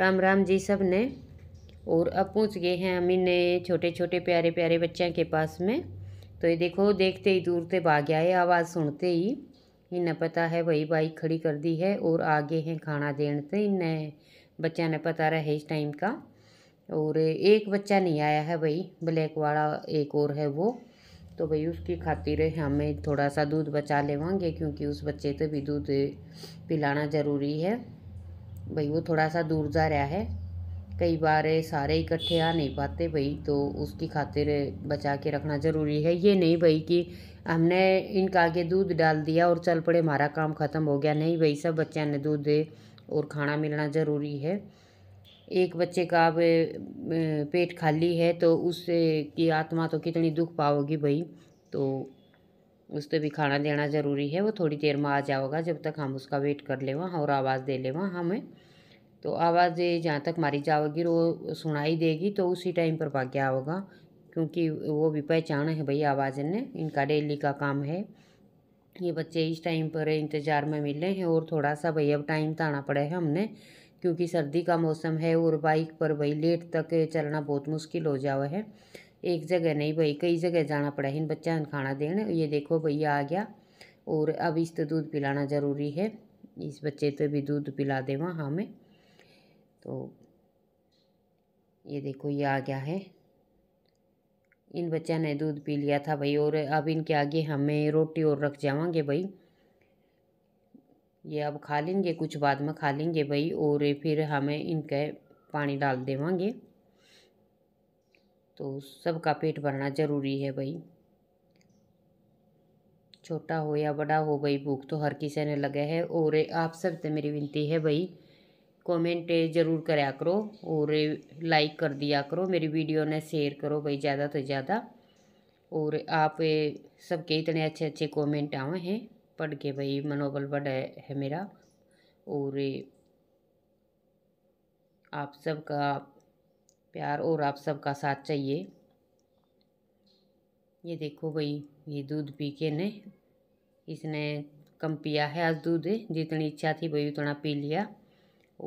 राम राम जी सब ने और अब पहुँच गए हैं हम इन छोटे छोटे प्यारे प्यारे बच्चों के पास में तो ये देखो देखते ही दूर से भाग है आवाज़ सुनते ही इन्हें पता है वही बाइक खड़ी कर दी है और आगे हैं खाना देने से तो इन बच्चा ने पता रहे इस टाइम का और एक बच्चा नहीं आया है भाई ब्लैक वाला एक और है वो तो भाई उसकी खातिर हमें थोड़ा सा दूध बचा लेवांगे क्योंकि उस बच्चे को भी दूध पिलाना ज़रूरी है भाई वो थोड़ा सा दूर जा रहा है कई बार सारे इकट्ठे आ नहीं पाते भाई तो उसकी खातिर बचा के रखना ज़रूरी है ये नहीं भाई कि हमने इनका आगे दूध डाल दिया और चल पड़े हमारा काम ख़त्म हो गया नहीं भाई सब बच्चे ने दूध दे और खाना मिलना ज़रूरी है एक बच्चे का अब पेट खाली है तो उससे की आत्मा तो कितनी दुख पाओगी भाई तो उस पर भी खाना देना ज़रूरी है वो थोड़ी देर में आ जाओगा जब तक हम उसका वेट कर लेवा हाँ, और आवाज़ दे लेवा हमें तो आवाज़ जहाँ तक मारी जाओगी वो सुनाई देगी तो उसी टाइम पर भाग्य आओगा क्योंकि वो भी पहचान है भाई आवाज़ ने इनका डेली का काम है ये बच्चे इस टाइम पर इंतज़ार में मिले हैं और थोड़ा सा भाई अब टाइम आना पड़े है हमने क्योंकि सर्दी का मौसम है और बाइक पर भाई लेट तक चलना बहुत मुश्किल हो जाओ है एक जगह नहीं भाई कई जगह जाना पड़ा इन बच्चा ने खाना देना ये देखो भैया आ गया और अब इस तो दूध पिलाना ज़रूरी है इस बच्चे तो भी दूध पिला देवा हमें हाँ तो ये देखो ये आ गया है इन बच्चा ने दूध पी लिया था भाई और अब इनके आगे हमें रोटी और रख जावांगे भाई ये अब खा लेंगे कुछ बाद में खा लेंगे भाई और फिर हमें इनके पानी डाल देवांगे तो सबका पेट भरना ज़रूरी है भाई छोटा हो या बड़ा हो भाई भूख तो हर किसी ने लगे है और आप सब से मेरी विनती है भाई कमेंट ज़रूर कराया करो और लाइक कर दिया करो मेरी वीडियो ने शेयर करो भाई ज़्यादा तो ज़्यादा और आप सबके इतने अच्छे अच्छे कमेंट आए हैं पढ़ के भाई मनोबल बढ़ा है मेरा और आप सबका प्यार और आप सबका साथ चाहिए ये देखो भाई ये दूध पी के ने इसने कम पिया है आज दूध जितनी इच्छा थी भाई उतना पी लिया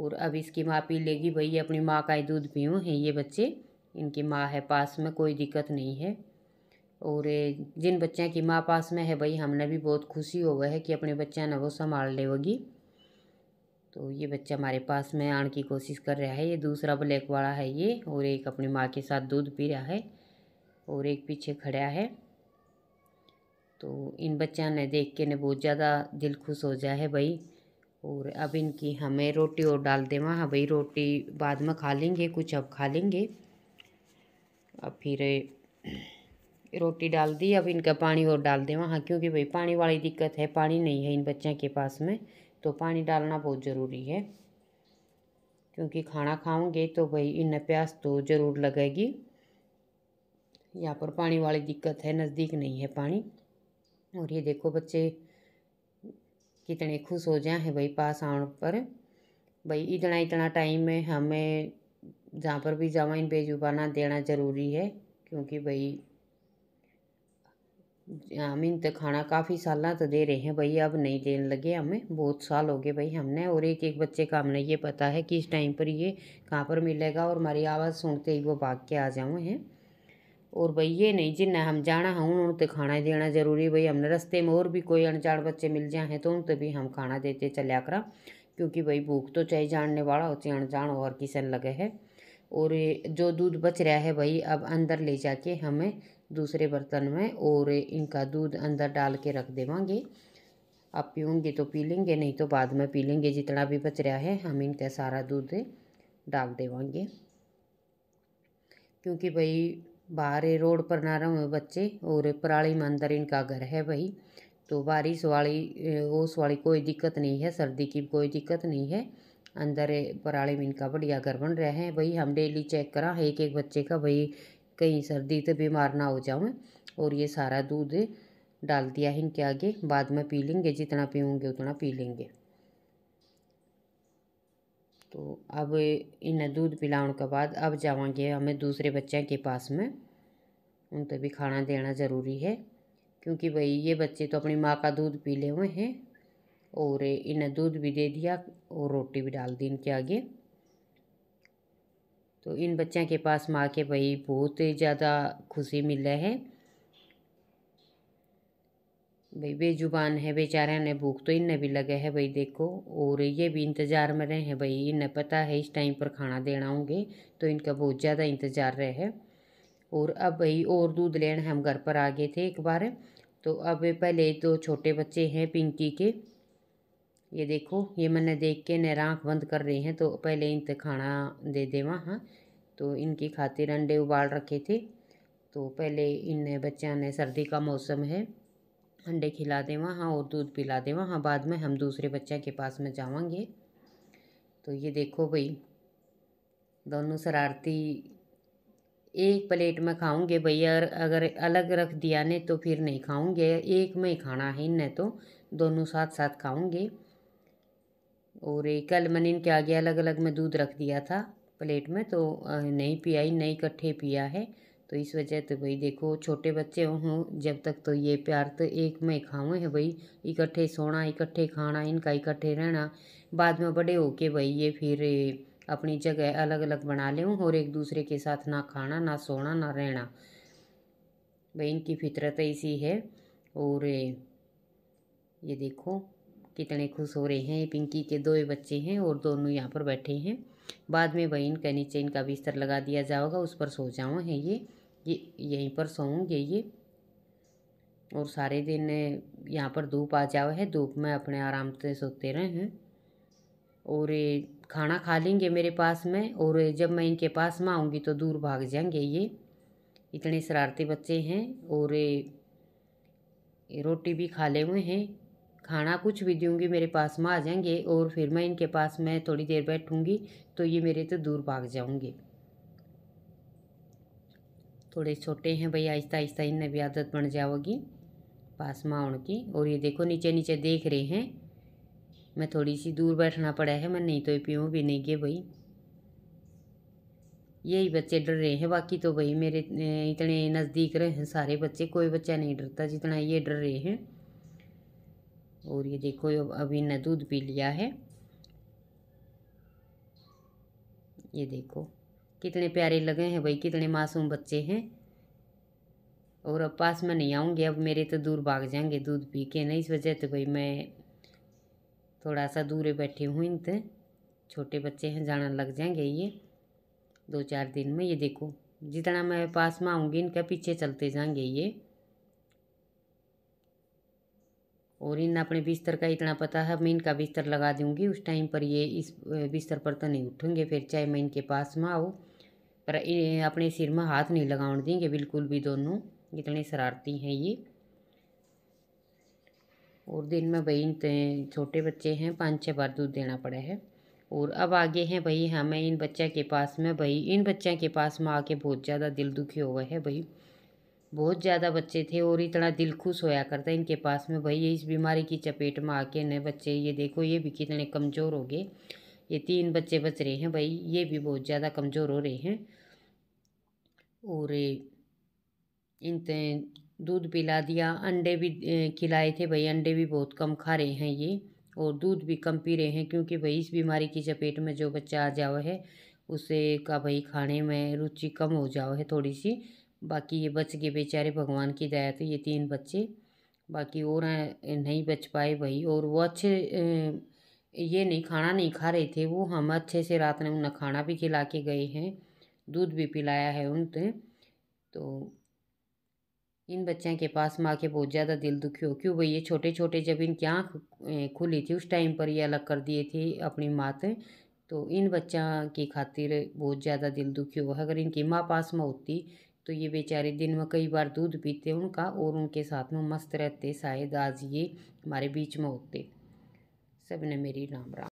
और अब इसकी माँ पी लेगी भाई अपनी माँ का ही दूध पीऊँ है ये बच्चे इनकी माँ है पास में कोई दिक्कत नहीं है और जिन बच्चों की माँ पास में है भाई हमने भी बहुत खुशी हो गए है कि अपने बच्चे ने वो संभाल लेगी तो ये बच्चा हमारे पास में आने की कोशिश कर रहा है ये दूसरा ब्लैक वाला है ये और एक अपनी माँ के साथ दूध पी रहा है और एक पीछे खड़ा है तो इन बच्चा ने देख के ने बहुत ज़्यादा दिल खुश हो जाए है भाई और अब इनकी हमें रोटी और डाल दे वहाँ भाई रोटी बाद में खा लेंगे कुछ अब खा लेंगे अब फिर रोटी डाल दी अब इनका पानी और डाल दे वहाँ क्योंकि भाई पानी वाली दिक्कत है पानी नहीं है इन बच्चों के पास में तो पानी डालना बहुत ज़रूरी है क्योंकि खाना खाओगे तो भाई इन प्यास तो ज़रूर लगेगी यहाँ पर पानी वाली दिक्कत है नज़दीक नहीं है पानी और ये देखो बच्चे कितने खुश हो जाए हैं भाई पास आने पर भाई इतना इतना टाइम है हमें जहाँ पर भी जमा इन बेजुबाना देना ज़रूरी है क्योंकि भाई अमीन तो खाना काफ़ी साल तो दे रहे हैं भाई अब नहीं देने लगे हमें बहुत साल हो गए भाई हमने और एक एक बच्चे का हमने ये पता है कि इस टाइम पर ये कहाँ पर मिलेगा और हमारी आवाज़ सुनते ही वो भाग के आ जाऊँ हैं और भाई ये नहीं जिन्हें हम जाना है उन्होंने तो खाना देना जरूरी भाई हमने रस्ते में और भी कोई अनजान बच्चे मिल जाए हैं तो उन तो भी हम खाना देते चलिया करा क्योंकि भाई भूख तो चाहे जानने वाला हो चाहे अनजान और किसन लगे है और जो दूध बच रहा है भाई अब अंदर ले जाके हमें दूसरे बर्तन में और इनका दूध अंदर डाल के रख देवे आप पीऊँगे तो पी लेंगे नहीं तो बाद में पी लेंगे जितना भी बच रहा है हम इनका सारा दूध डाल देवे क्योंकि भाई बाहर रोड पर ना रहे बच्चे और पराली में अंदर इनका घर है भाई तो बारिश वाली ओस वाली कोई दिक्कत नहीं है सर्दी की कोई दिक्कत नहीं है अंदर पराली में इनका बढ़िया घर बन रहा है भाई हम डेली चेक करा एक एक बच्चे का भाई कहीं सर्दी तो बीमार ना हो जाऊँ और ये सारा दूध डाल दिया है इनके आगे बाद में पी लेंगे जितना पीऊँगे उतना पी लेंगे तो अब इन्हें दूध पिलाने के बाद अब जावेंगे हमें दूसरे बच्चे के पास में उन भी खाना देना ज़रूरी है क्योंकि भाई ये बच्चे तो अपनी माँ का दूध पी ले हुए हैं और इन्हें दूध भी दे दिया और रोटी भी डाल दी इनके आगे तो इन बच्चों के पास माँ के भाई बहुत ज़्यादा खुशी मिले है भाई बेजुबान है बेचारे ने भूख तो इन्हें भी लगे है भाई देखो और ये भी इंतज़ार में रहे हैं भाई इन्हें पता है इस टाइम पर खाना देना होंगे तो इनका बहुत ज़्यादा इंतज़ार रहे है और अब भाई और दूध लेने हम घर पर आ गए थे एक बार तो अब पहले दो छोटे बच्चे हैं पिंकी के ये देखो ये मैंने देख के नर आँख बंद कर रही हैं तो पहले इन खाना दे देवा हाँ तो इनकी खातिर अंडे उबाल रखे थे तो पहले इन बच्चों ने सर्दी का मौसम है अंडे खिला देवा हाँ और दूध पिला देवा हाँ बाद में हम दूसरे बच्चा के पास में जावेंगे तो ये देखो भाई दोनों शरारती एक प्लेट में खाऊंगे भैया अगर अलग रख दिया ने तो फिर नहीं खाऊंगे एक में ही खाना है इनने तो दोनों साथ साथ खाऊंगे और कल मैंने इनके आगे अलग अलग में दूध रख दिया था प्लेट में तो नहीं पिया ही नहीं इकट्ठे पिया है तो इस वजह तो भाई देखो छोटे बच्चे हों जब तक तो ये प्यार तो एक में खाऊँ हैं भाई इकट्ठे सोना इकट्ठे खाना इनका इकट्ठे रहना बाद में बड़े होके भाई ये फिर अपनी जगह अलग अलग बना लें और एक दूसरे के साथ ना खाना ना सोना ना रहना भाई इनकी फितरत ऐसी है और ये देखो कितने खुश हो रहे हैं पिंकी के दो बच्चे हैं और दोनों यहाँ पर बैठे हैं बाद में वही का नीचे इनका बिस्तर लगा दिया जाओगा उस पर सो जाओ है ये ये यहीं पर सोऊंगे ये और सारे दिन यहाँ पर धूप आ जाओ है धूप में अपने आराम से सोते रहे हैं और खाना खा लेंगे मेरे पास में और जब मैं इनके पास में आऊँगी तो दूर भाग जाएंगे ये इतने शरारती बच्चे हैं और रोटी भी खा ले हुए हैं खाना कुछ भी दूँगी मेरे पास में आ जाएंगे और फिर मैं इनके पास मैं थोड़ी देर बैठूँगी तो ये मेरे तो दूर भाग जाऊँगे थोड़े छोटे हैं भाई आहिस्ता आहिस्ता इन भी आदत बन जाओगी पास में आने की और ये देखो नीचे नीचे देख रहे हैं मैं थोड़ी सी दूर बैठना पड़ा है मैं नहीं तो पीऊँ भी नहीं गए भाई यही बच्चे डर रहे हैं बाकी तो भाई मेरे इतने नज़दीक रहे हैं सारे बच्चे कोई बच्चा नहीं डरता जितना ये डर रहे हैं और ये देखो अभी ने दूध पी लिया है ये देखो कितने प्यारे लगे हैं भाई कितने मासूम बच्चे हैं और अब पास में नहीं आऊँगी अब मेरे तो दूर भाग जाएंगे दूध पी के ना इस वजह तो भाई मैं थोड़ा सा दूर बैठी हूँ इन छोटे बच्चे हैं जाना लग जाएंगे ये दो चार दिन में ये देखो जितना मैं पास में आऊँगी इनका पीछे चलते जाएंगे ये और इन अपने बिस्तर का इतना पता है मैं इनका बिस्तर लगा दूंगी उस टाइम पर ये इस बिस्तर पर तो नहीं उठेंगे फिर चाहे मैं इनके पास में आऊँ पर अपने सिर में हाथ नहीं लगा देंगे बिल्कुल भी दोनों इतने शरारती हैं ये और दिन में भाई छोटे बच्चे हैं पाँच छः बार दूध देना पड़ा है और अब आगे हैं भाई हमें हाँ, इन बच्चा के पास में भाई इन बच्चा के पास में आके बहुत ज़्यादा दिल दुखी हुआ है भाई बहुत ज़्यादा बच्चे थे और इतना दिल खुश होया करता इनके पास में भाई ये इस बीमारी की चपेट में आके नए बच्चे ये देखो ये भी कितने कमज़ोर हो गए ये तीन बच्चे बच रहे हैं भाई ये भी बहुत ज़्यादा कमज़ोर हो रहे हैं और इन दूध पिला दिया अंडे भी खिलाए थे भाई अंडे भी बहुत कम खा रहे हैं ये और दूध भी कम पी रहे हैं क्योंकि भाई इस बीमारी की चपेट में जो बच्चा आ जाओ है उसे का भाई खाने में रुचि कम हो जाओ है थोड़ी सी बाकी ये बच गए बेचारे भगवान की दया तो ये तीन बच्चे बाकी और नहीं बच पाए भाई और वो अच्छे ये नहीं खाना नहीं खा रहे थे वो हम अच्छे से रात में उन्हें खाना भी खिला के गए हैं दूध भी पिलाया है उन तो इन बच्चों के पास माँ के बहुत ज़्यादा दिल दुखी हो क्यों भाई ये छोटे छोटे जब इनकी आँख खुली थी उस टाइम पर ये अलग कर दिए थे अपनी माँ तो इन बच्चा की खातिर बहुत ज़्यादा दिल दुखी हो अगर इनकी माँ पास में होती तो ये बेचारे दिन में कई बार दूध पीते उनका और उनके साथ में मस्त रहते शायद आज ये हमारे बीच में होते सब ने मेरी राम राम